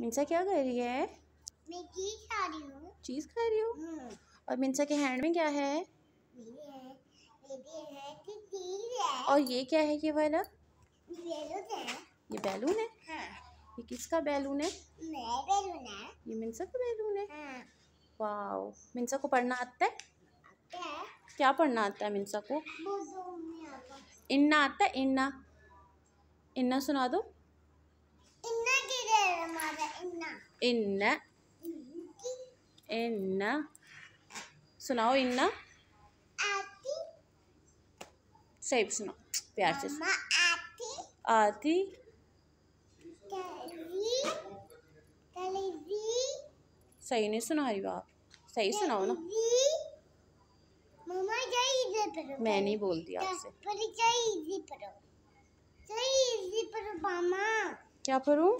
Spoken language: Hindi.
मिनसा क्या कर रही है मैं चीज खा रही हूँ चीज खा रही हूँ हम्म। और मिनसा के हैंड में क्या है, है, है और ये क्या है ये वाला बैलून है ये बैलून है हाँ। ये किसका बैलून है मैं बैलून है ये मिनसा का बैलून है हाँ। वाओ मिनसा को पढ़ना आता है क्या पढ़ना आता है मिनसा को इन्ना आता है इन्ना इन्ना सुना दो इन इन सुनाओ इन सही सुनाओ प्यार से आती सही नहीं सुना रही आप सही सुनाओ ना मैं नहीं बोल दिया आपसे क्या पढ़ूँ